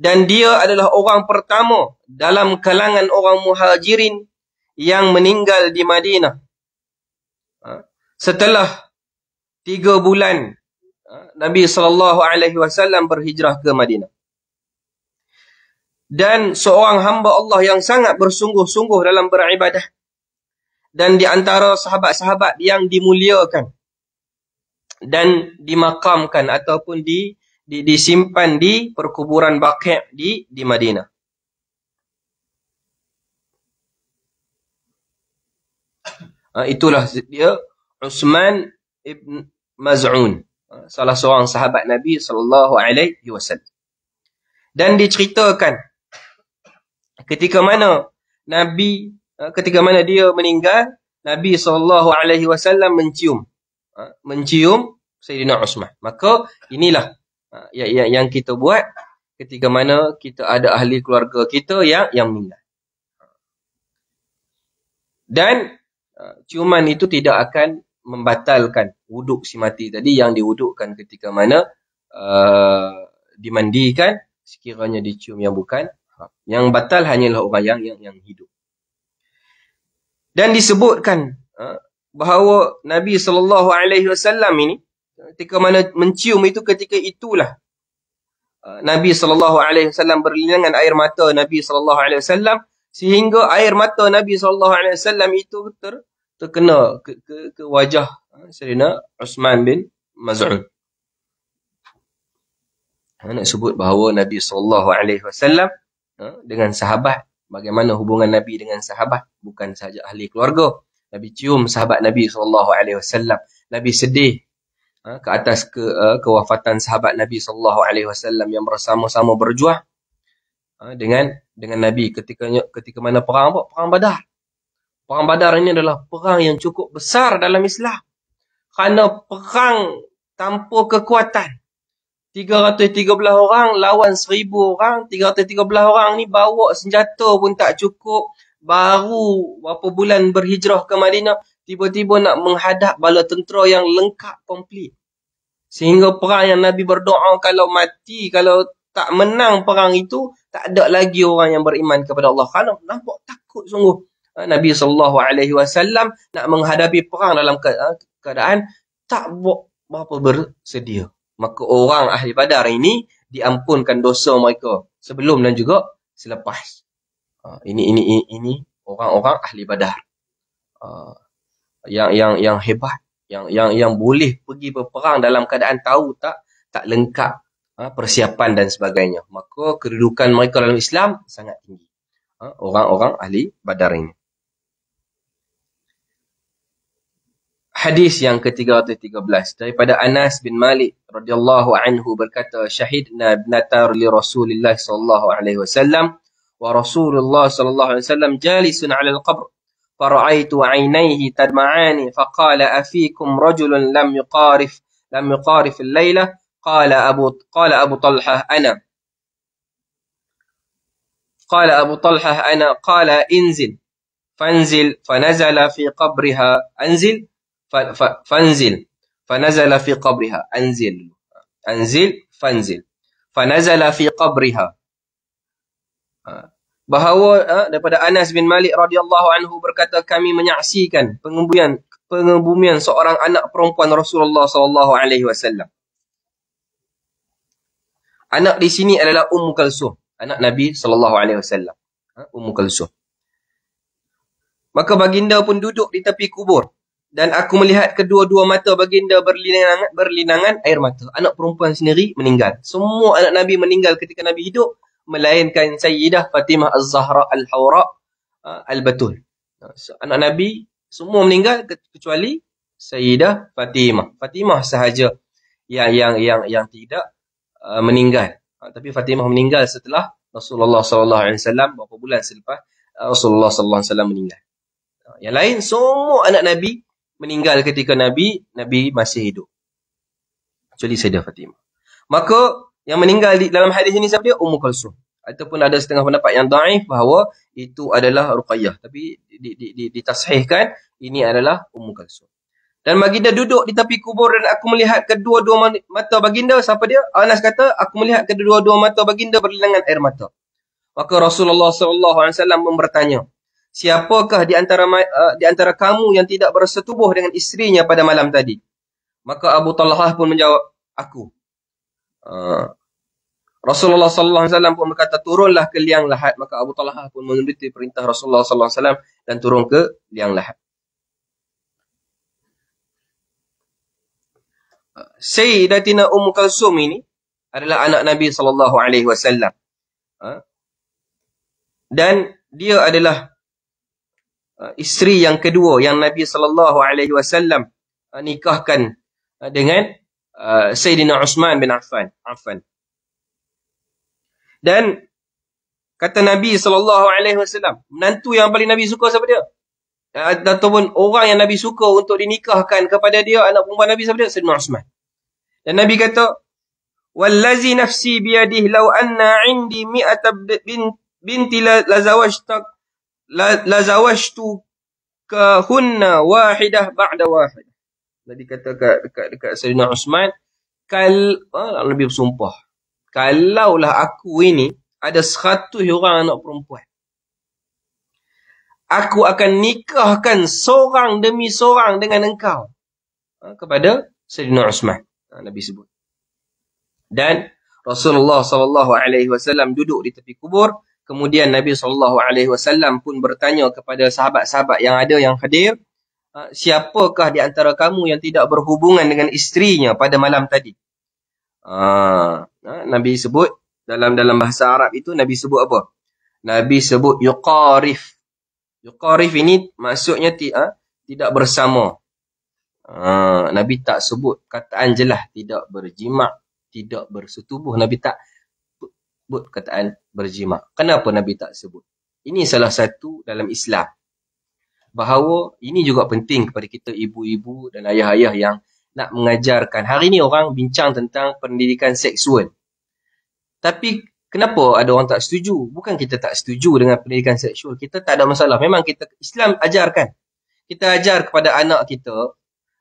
Dan dia adalah orang pertama dalam kalangan orang Muhajirin yang meninggal di Madinah Setelah tiga bulan ha, Nabi sallallahu alaihi wasallam berhijrah ke Madinah. Dan seorang hamba Allah yang sangat bersungguh-sungguh dalam beribadah dan di antara sahabat-sahabat yang dimuliakan dan dimakamkan ataupun di, di disimpan di perkuburan Baqi' di di Madinah. Ha, itulah dia Utsman ibn Maz'un salah seorang sahabat Nabi sallallahu alaihi wasallam dan diceritakan ketika mana Nabi ketika mana dia meninggal Nabi sallallahu alaihi wasallam mencium mencium Sayyidina Utsman. maka inilah yang ya, yang kita buat ketika mana kita ada ahli keluarga kita yang yang meninggal dan ciuman itu tidak akan membatalkan wuduk si mati tadi yang diwudukkan ketika mana uh, dimandikan sekiranya dicium yang bukan ha, yang batal hanyalah orang yang yang, yang hidup dan disebutkan uh, bahawa Nabi saw ini ketika mana mencium itu ketika itulah uh, Nabi saw alaihi berlinangan air mata Nabi saw sehingga air mata Nabi saw itu ter, terkena ke, ke, ke wajah ha, Serina Osman bin Maz'ud. Ha, nak sebut bahawa Nabi SAW ha, dengan sahabat, bagaimana hubungan Nabi dengan sahabat, bukan sahaja ahli keluarga. Nabi cium sahabat Nabi SAW. Nabi sedih ke atas ke, kewafatan sahabat Nabi SAW yang bersama-sama berjuang dengan dengan Nabi ketika ketika mana perang apa? Perang badar. Perang Badar ini adalah perang yang cukup besar dalam Islam. Kerana perang tanpa kekuatan. 313 orang lawan 1000 orang. 313 orang ni bawa senjata pun tak cukup. Baru berapa bulan berhijrah ke Madinah. Tiba-tiba nak menghadap bala tentera yang lengkap komplit. Sehingga perang yang Nabi berdoa kalau mati, kalau tak menang perang itu, tak ada lagi orang yang beriman kepada Allah. Kerana nampak takut sungguh. Ha, Nabi sallallahu alaihi wasallam nak menghadapi perang dalam ha, keadaan tak berapa bersedia. Maka orang ahli badar ini diampunkan dosa mereka sebelum dan juga selepas. Ha, ini ini ini, ini orang-orang ahli badar. yang yang yang hebat, yang yang yang boleh pergi berperang dalam keadaan tahu tak tak lengkap persiapan dan sebagainya. Maka kedudukan mereka dalam Islam sangat tinggi. orang-orang ahli badar ini. Hadis yang ke-313 daripada Anas bin Malik radhiyallahu anhu berkata syahidna ibnatar li Rasulillah sallallahu alaihi wasallam wa Rasulullah sallallahu alaihi wasallam jalisun 'ala al-qabr fara'aitu 'ainaihi tadma'ani faqala afikum rajulun lam yuqarif lam yuqarif al-laila qala Abu qala Abu Talha ana قال أبو طلحة أنا قال انزل فانزل فنزل في قبرها أنزل فانزل فنزل في قبرها انزل انزل فانزل فنزل في قبرها bahawa eh, daripada Anas bin Malik radhiyallahu anhu berkata kami menyaksikan pengembuian pengembumian seorang anak perempuan Rasulullah sallallahu alaihi wasallam anak di sini adalah Umm Kalsum anak Nabi sallallahu alaihi wasallam Umm Kalsum maka baginda pun duduk di tepi kubur dan aku melihat kedua-dua mata baginda berlinangan, berlinangan air mata. Anak perempuan sendiri meninggal. Semua anak Nabi meninggal ketika Nabi hidup. Melainkan Sayyidah Fatimah Az-Zahra Al-Hawra uh, Al-Batul. Uh, anak Nabi semua meninggal kecuali Sayyidah Fatimah. Fatimah sahaja yang yang yang yang tidak uh, meninggal. tapi Fatimah meninggal setelah Rasulullah SAW berapa bulan selepas Rasulullah SAW meninggal. Yang lain semua anak Nabi meninggal ketika Nabi, Nabi masih hidup. Kecuali Sayyidah Fatimah. Maka yang meninggal di, dalam hadis ini siapa dia? Ummu Kulsum. Ataupun ada setengah pendapat yang daif bahawa itu adalah Ruqayyah. Tapi di, di, di, ditasihkan ini adalah Ummu Kulsum. Dan baginda duduk di tepi kubur dan aku melihat kedua-dua mata baginda. Siapa dia? Anas kata, aku melihat kedua-dua mata baginda berlilangan air mata. Maka Rasulullah SAW mempertanya siapakah di antara uh, di antara kamu yang tidak bersetubuh dengan istrinya pada malam tadi? Maka Abu Talha pun menjawab, aku. Uh, Rasulullah sallallahu alaihi wasallam pun berkata turunlah ke liang lahat maka Abu Talha pun menuruti perintah Rasulullah sallallahu alaihi wasallam dan turun ke liang lahat. Sayyidatina Ummu Kalsum ini adalah anak Nabi sallallahu alaihi wasallam. Eh, dan dia adalah uh, isteri yang kedua yang Nabi sallallahu alaihi wasallam ah, nikahkan uh, dengan uh, Sayyidina Uthman bin Affan Affan dan kata Nabi sallallahu alaihi wasallam menantu yang paling Nabi suka siapa dia ataupun orang yang Nabi suka untuk dinikahkan kepada dia anak perempuan Nabi siapa dia Sayyidina Uthman dan Nabi kata wallazi nafsi biyadihi law anna 'indi 100 bint binti la zawajtak la zawajtu ka hunna wahidah ba'da wahidah. Tadi kata dekat dekat, dekat Sayyidina Uthman, kal ah, Nabi bersumpah. Kalaulah aku ini ada 100 orang anak perempuan. Aku akan nikahkan seorang demi seorang dengan engkau. Ha, kepada Sayyidina Uthman. Ha, Nabi sebut. Dan Rasulullah sallallahu alaihi wasallam duduk di tepi kubur Kemudian Nabi sallallahu alaihi wasallam pun bertanya kepada sahabat-sahabat yang ada yang hadir, ah, siapakah di antara kamu yang tidak berhubungan dengan isterinya pada malam tadi? Ah, ah, Nabi sebut dalam dalam bahasa Arab itu Nabi sebut apa? Nabi sebut yuqarif. Yuqarif ini maksudnya ti, ha? tidak bersama. Ah, Nabi tak sebut kataan jelah tidak berjimak, tidak bersetubuh. Nabi tak sebut kataan berjima. Kenapa Nabi tak sebut? Ini salah satu dalam Islam. Bahawa ini juga penting kepada kita ibu-ibu dan ayah-ayah yang nak mengajarkan. Hari ini orang bincang tentang pendidikan seksual. Tapi kenapa ada orang tak setuju? Bukan kita tak setuju dengan pendidikan seksual. Kita tak ada masalah. Memang kita Islam ajarkan. Kita ajar kepada anak kita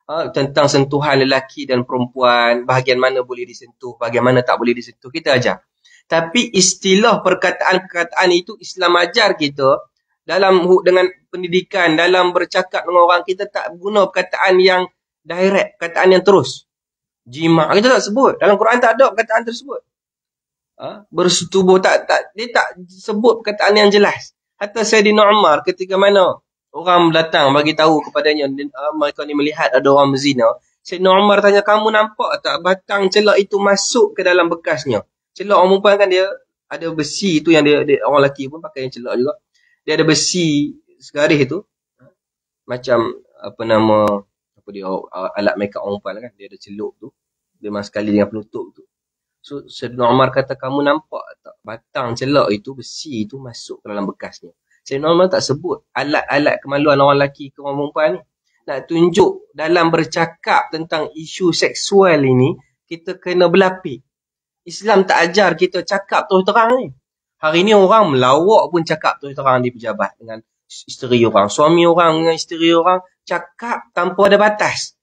ha, tentang sentuhan lelaki dan perempuan. Bahagian mana boleh disentuh, bahagian mana tak boleh disentuh. Kita ajar tapi istilah perkataan-perkataan itu Islam ajar kita dalam dengan pendidikan dalam bercakap dengan orang kita tak guna perkataan yang direct perkataan yang terus jima kita tak sebut dalam Quran tak ada perkataan tersebut ha? bersetubuh tak tak dia tak sebut perkataan yang jelas hatta Saidina Umar ketika mana orang datang bagi tahu kepadanya uh, ah, mereka ni melihat ada orang berzina Saidina Umar tanya kamu nampak tak batang celak itu masuk ke dalam bekasnya celok orang perempuan kan dia ada besi itu yang dia, dia orang lelaki pun pakai yang celok juga. Dia ada besi segaris tu. Macam apa nama apa dia alat makeup orang perempuan lah kan. Dia ada celok tu. Dia memang sekali dengan penutup tu. So Sayyidina Umar kata kamu nampak tak batang celok itu besi itu masuk ke dalam bekasnya. Sayyidina Umar tak sebut alat-alat kemaluan orang lelaki ke orang perempuan ni. Nak tunjuk dalam bercakap tentang isu seksual ini kita kena berlapik. Islam tak ajar kita cakap terus terang ni. Hari ni orang melawak pun cakap terus terang di pejabat dengan isteri orang. Suami orang dengan isteri orang cakap tanpa ada batas.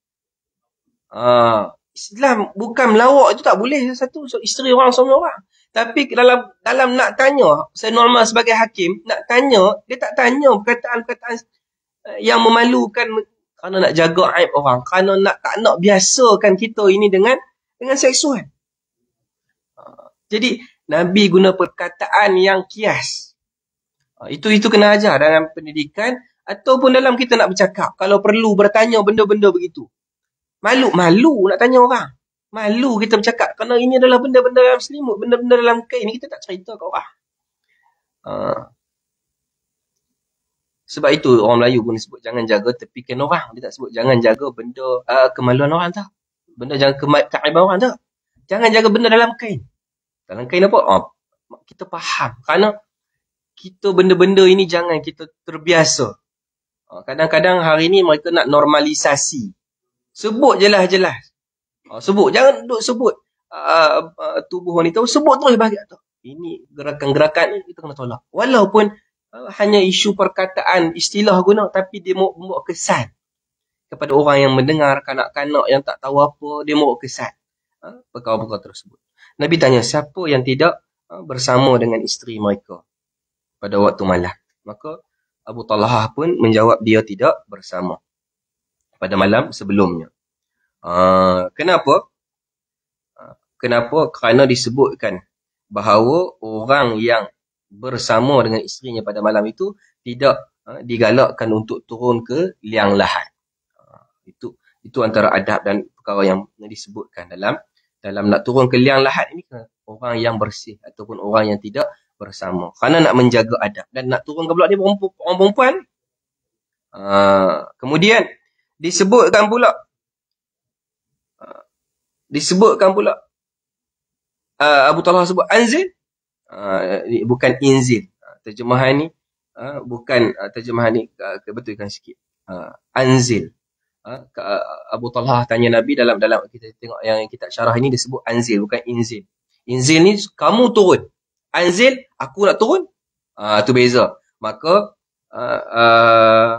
Uh, Islam bukan melawak itu tak boleh satu so, isteri orang suami orang. Tapi dalam dalam nak tanya, saya normal sebagai hakim, nak tanya, dia tak tanya perkataan-perkataan eh, yang memalukan kerana nak jaga aib orang, kerana nak tak nak biasakan kita ini dengan dengan seksual. Jadi Nabi guna perkataan yang kias. Ha, itu itu kena ajar dalam pendidikan ataupun dalam kita nak bercakap. Kalau perlu bertanya benda-benda begitu. Malu-malu nak tanya orang. Malu kita bercakap kerana ini adalah benda-benda dalam selimut. Benda-benda dalam kain ni kita tak cerita ke orang. Uh. Ha. Sebab itu orang Melayu pun sebut jangan jaga tepi kain orang. Dia tak sebut jangan jaga benda uh, kemaluan orang tak. Benda jangan kema- keaiban orang tak. Jangan jaga benda dalam kain. Dalam kain apa? Oh, kita faham. Kerana kita benda-benda ini jangan kita terbiasa. Ah, kadang-kadang hari ini mereka nak normalisasi. Sebut jelas-jelas. Oh, ah, sebut. Jangan duduk sebut uh, uh, tubuh wanita. Sebut terus bahagian tu. Ini gerakan-gerakan ini kita kena tolak. Walaupun uh, hanya isu perkataan istilah guna tapi dia membuat kesan kepada orang yang mendengar kanak-kanak yang tak tahu apa dia mau kesan ha? perkara-perkara tersebut Nabi tanya siapa yang tidak ah, bersama dengan isteri mereka pada waktu malam. Maka Abu Talha pun menjawab dia tidak bersama pada malam sebelumnya. Uh, kenapa? Uh, kenapa? Kerana disebutkan bahawa orang yang bersama dengan isterinya pada malam itu tidak uh, digalakkan untuk turun ke liang lahat. Uh, itu itu antara adab dan perkara yang disebutkan dalam dalam nak turun ke liang lahat ini ke orang yang bersih ataupun orang yang tidak bersama. Kerana nak menjaga adab dan nak turun ke blok ni orang perempuan. Uh, kemudian disebutkan pula ah, disebutkan pula uh, Abu Talha sebut Anzil uh, bukan Inzil uh, terjemahan ni uh, bukan uh, terjemahan ni uh, betulkan sikit uh, Anzil ha, uh, Abu Talha tanya Nabi dalam dalam kita tengok yang kita syarah ini disebut anzil bukan inzil. Inzil ni kamu turun. Anzil aku nak turun. Ah ha, tu beza. Maka ha, uh,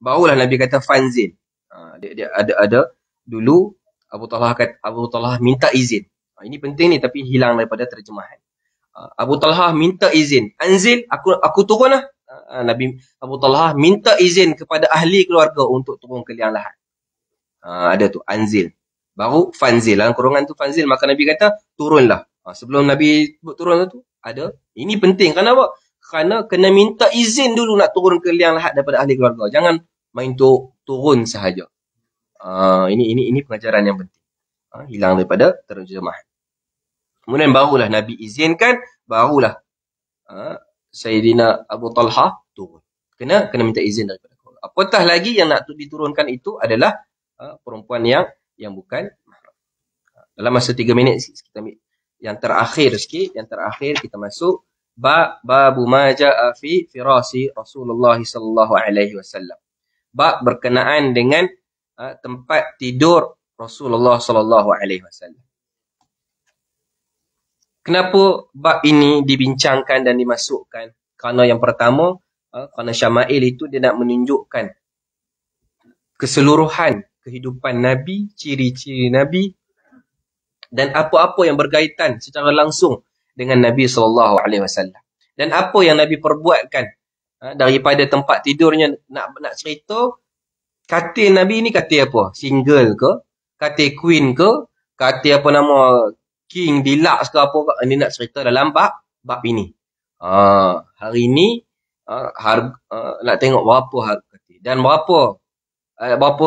barulah Nabi kata fanzil. Ha, dia, dia ada ada dulu Abu Talha kata Abu Talha minta izin. Ha, ini penting ni tapi hilang daripada terjemahan. Ha, Abu Talha minta izin. Anzil aku aku lah. Nabi Abu Talha minta izin kepada ahli keluarga untuk turun ke liang lahat. Ah, ada tu anzil baru fanzil dalam kurungan tu fanzil maka nabi kata turunlah ha, sebelum nabi turun tu ada ini penting kenapa apa kerana kena minta izin dulu nak turun ke liang lahat daripada ahli keluarga jangan main tu turun sahaja ha, ini ini ini pengajaran yang penting ha, hilang daripada terjemah kemudian barulah nabi izinkan barulah ha, Sayyidina Abu Talha turun kena kena minta izin daripada keluarga apatah lagi yang nak diturunkan itu adalah Ah, perempuan yang yang bukan Dalam masa tiga minit kita ambil yang terakhir sikit, yang terakhir kita masuk ba babu ma jaa fi firasi Rasulullah sallallahu alaihi wasallam. Bab berkenaan dengan uh, tempat tidur Rasulullah sallallahu alaihi wasallam. Kenapa bab ini dibincangkan dan dimasukkan? Kerana yang pertama, uh, kerana syama'il itu dia nak menunjukkan keseluruhan kehidupan Nabi, ciri-ciri Nabi dan apa-apa yang berkaitan secara langsung dengan Nabi sallallahu alaihi wasallam. Dan apa yang Nabi perbuatkan ha, daripada tempat tidurnya nak nak cerita katil Nabi ni katil apa? Single ke? Katil queen ke? Katil apa nama king deluxe ke apa? Ini nak cerita dalam bab bab ini. Ha, hari ini ha, har, ha, nak tengok berapa harga katil dan berapa eh, berapa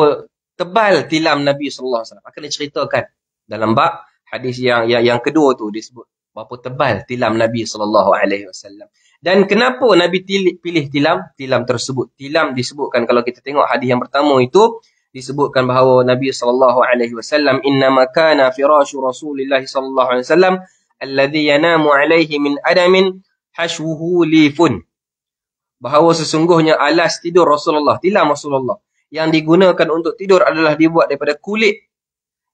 tebal tilam Nabi sallallahu alaihi wasallam. Akan diceritakan dalam bab hadis yang yang, yang kedua tu disebut berapa tebal tilam Nabi sallallahu alaihi wasallam. Dan kenapa Nabi tili, pilih tilam? Tilam tersebut. Tilam disebutkan kalau kita tengok hadis yang pertama itu disebutkan bahawa Nabi sallallahu alaihi wasallam inna kana firasyu Rasulillah sallallahu alaihi wasallam alladhi yanamu alaihi min adamin hashuhu lifun. Bahawa sesungguhnya alas tidur Rasulullah, tilam Rasulullah yang digunakan untuk tidur adalah dibuat daripada kulit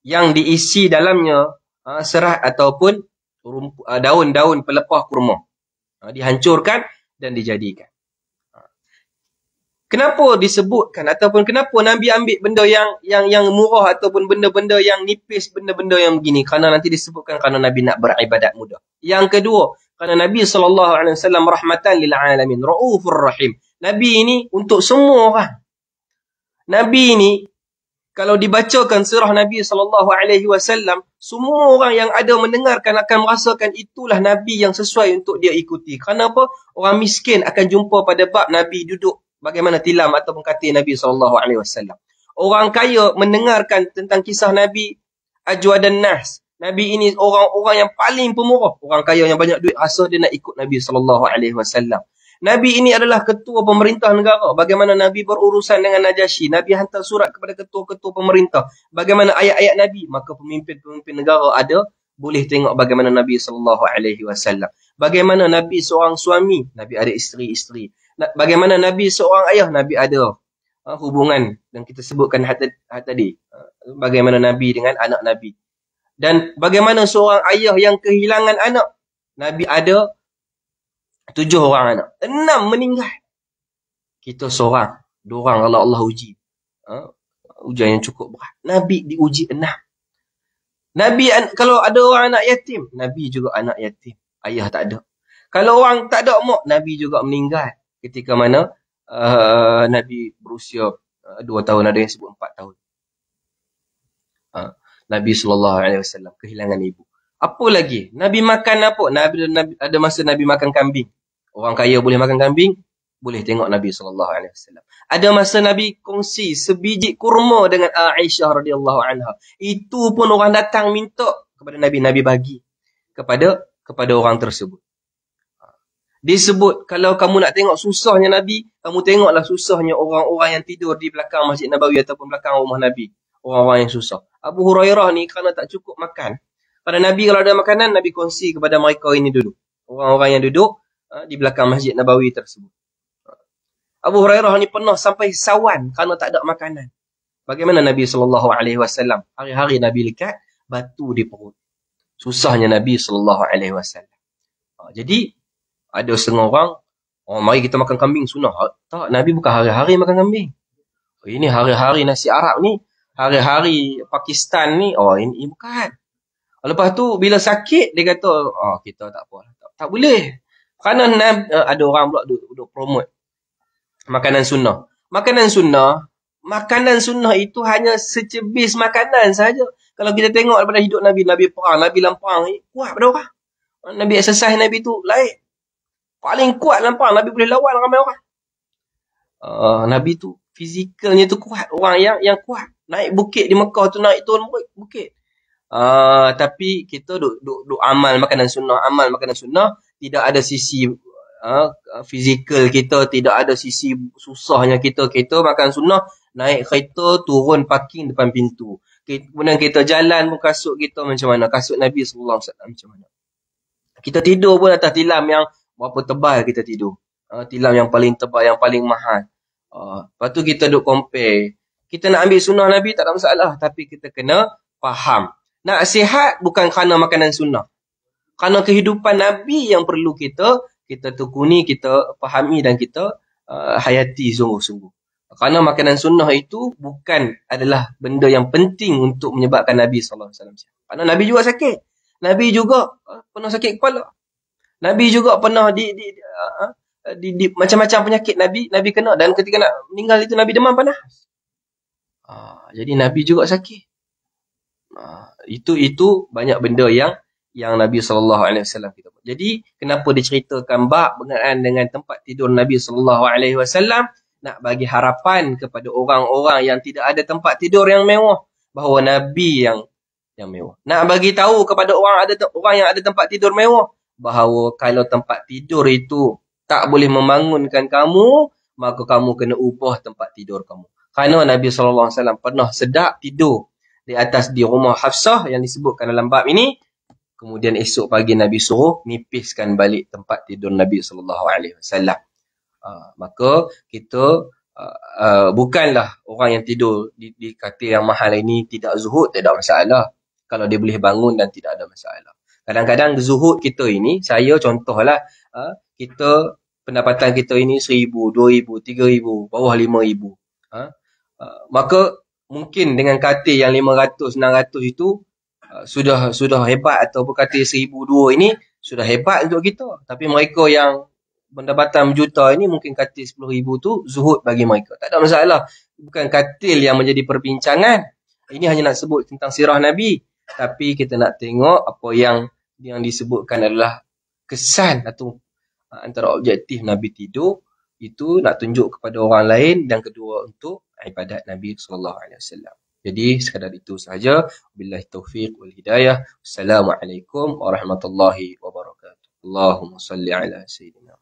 yang diisi dalamnya uh, ha, serah ataupun ha, daun-daun uh, pelepah kurma. Uh, dihancurkan dan dijadikan. Uh. Kenapa disebutkan ataupun kenapa Nabi ambil benda yang yang yang murah ataupun benda-benda yang nipis, benda-benda yang begini? Kerana nanti disebutkan kerana Nabi nak beribadat mudah. Yang kedua, kerana Nabi saw. alaihi wasallam rahmatan lil raufur rahim. Nabi ini untuk semua orang. Nabi ni kalau dibacakan surah Nabi sallallahu alaihi wasallam semua orang yang ada mendengarkan akan merasakan itulah nabi yang sesuai untuk dia ikuti. Kenapa? Orang miskin akan jumpa pada bab nabi duduk bagaimana tilam atau katil Nabi sallallahu alaihi wasallam. Orang kaya mendengarkan tentang kisah Nabi dan Nas. Nabi ini orang-orang yang paling pemurah, orang kaya yang banyak duit rasa dia nak ikut Nabi sallallahu alaihi wasallam. Nabi ini adalah ketua pemerintah negara. Bagaimana Nabi berurusan dengan Najasyi. Nabi hantar surat kepada ketua-ketua pemerintah. Bagaimana ayat-ayat Nabi. Maka pemimpin-pemimpin negara ada. Boleh tengok bagaimana Nabi SAW. Bagaimana Nabi seorang suami. Nabi ada isteri-isteri. Bagaimana Nabi seorang ayah. Nabi ada ha, hubungan yang kita sebutkan tadi. Ha, bagaimana Nabi dengan anak Nabi. Dan bagaimana seorang ayah yang kehilangan anak. Nabi ada Tujuh orang anak. Enam meninggal. Kita seorang. Dua orang Allah Allah uji. Uh, ujian yang cukup berat. Nabi diuji enam. Nabi kalau ada orang anak yatim. Nabi juga anak yatim. Ayah tak ada. Kalau orang tak ada mak. Nabi juga meninggal. Ketika mana uh, Nabi berusia uh, dua tahun. Ada yang sebut empat tahun. Uh, Nabi SAW kehilangan ibu. Apa lagi? Nabi makan apa? Nabi ada masa Nabi makan kambing orang kaya boleh makan kambing boleh tengok Nabi sallallahu alaihi wasallam. Ada masa Nabi kongsi sebiji kurma dengan Aisyah radhiyallahu anha. Itu pun orang datang minta kepada Nabi, Nabi bagi kepada kepada orang tersebut. Disebut kalau kamu nak tengok susahnya Nabi, kamu tengoklah susahnya orang-orang yang tidur di belakang Masjid Nabawi ataupun belakang rumah Nabi, orang-orang yang susah. Abu Hurairah ni kerana tak cukup makan. Pada Nabi kalau ada makanan, Nabi kongsi kepada mereka ini dulu. Orang-orang yang duduk Ah, di belakang Masjid Nabawi tersebut. Abu Hurairah ni penuh sampai sawan kerana tak ada makanan. Bagaimana Nabi sallallahu alaihi wasallam? Hari-hari Nabi lekat batu di perut. Susahnya Nabi sallallahu alaihi wasallam. Ah, jadi ada setengah orang, oh mari kita makan kambing sunah. Ah, tak, Nabi bukan hari-hari makan kambing. Oh, ini hari-hari nasi Arab ni, hari-hari Pakistan ni, oh ini, ini bukan. Lepas tu bila sakit dia kata, oh kita tak apa, tak, tak boleh. Kerana Nabi, uh, eh, ada orang pula duk, duk promote makanan sunnah. Makanan sunnah, makanan sunnah itu hanya secebis makanan saja. Kalau kita tengok daripada hidup Nabi, Nabi perang, Nabi lampang, eh, kuat pada orang. Nabi exercise Nabi tu lain. Paling kuat lampang, Nabi boleh lawan ramai orang. Uh, Nabi tu fizikalnya tu kuat, orang yang yang kuat. Naik bukit di Mekah tu naik turun bukit. Uh, tapi kita duk, duk, duk amal makanan sunnah, amal makanan sunnah, tidak ada sisi ha, fizikal kita tidak ada sisi susahnya kita kita makan sunnah naik kereta turun parking depan pintu kemudian kita jalan pun kasut kita macam mana kasut Nabi SAW macam mana kita tidur pun atas tilam yang berapa tebal kita tidur uh, tilam yang paling tebal yang paling mahal uh, lepas tu kita duk compare kita nak ambil sunnah Nabi tak ada masalah tapi kita kena faham nak sihat bukan kerana makanan sunnah kerana kehidupan Nabi yang perlu kita kita tekuni, kita fahami dan kita uh, hayati sungguh-sungguh. Kerana makanan sunnah itu bukan adalah benda yang penting untuk menyebabkan Nabi SAW. Kerana Nabi juga sakit. Nabi juga uh, pernah sakit kepala. Nabi juga pernah di, di, di, uh, uh di, di macam-macam penyakit Nabi Nabi kena dan ketika nak meninggal itu Nabi demam panas. Uh, jadi Nabi juga sakit. Uh, itu itu banyak benda yang yang Nabi sallallahu alaihi wasallam kita buat. Jadi kenapa diceritakan bab berkenaan dengan tempat tidur Nabi sallallahu alaihi wasallam nak bagi harapan kepada orang-orang yang tidak ada tempat tidur yang mewah bahawa Nabi yang yang mewah. Nak bagi tahu kepada orang ada orang yang ada tempat tidur mewah bahawa kalau tempat tidur itu tak boleh membangunkan kamu maka kamu kena ubah tempat tidur kamu. Kerana Nabi sallallahu alaihi wasallam pernah sedap tidur di atas di rumah Hafsah yang disebutkan dalam bab ini Kemudian esok pagi Nabi suruh nipiskan balik tempat tidur Nabi sallallahu alaihi wasallam. Ah, maka kita uh, uh, bukanlah orang yang tidur di, di katil yang mahal ini tidak zuhud tidak masalah. Kalau dia boleh bangun dan tidak ada masalah. Kadang-kadang zuhud kita ini, saya contohlah uh, kita pendapatan kita ini seribu, dua ribu, tiga ribu, bawah lima ribu. Ha? Uh, maka mungkin dengan katil yang lima ratus, enam ratus itu sudah sudah hebat atau berkata seribu dua ini sudah hebat untuk kita. Tapi mereka yang pendapatan juta ini mungkin katil sepuluh ribu tu zuhud bagi mereka. Tak ada masalah. Bukan katil yang menjadi perbincangan. Ini hanya nak sebut tentang sirah Nabi. Tapi kita nak tengok apa yang yang disebutkan adalah kesan atau ah, antara objektif Nabi tidur itu nak tunjuk kepada orang lain dan kedua untuk ibadat Nabi saw. Jadi sekadar itu sahaja. Bila taufiq wal hidayah. Assalamualaikum warahmatullahi wabarakatuh. Allahumma salli ala sayyidina.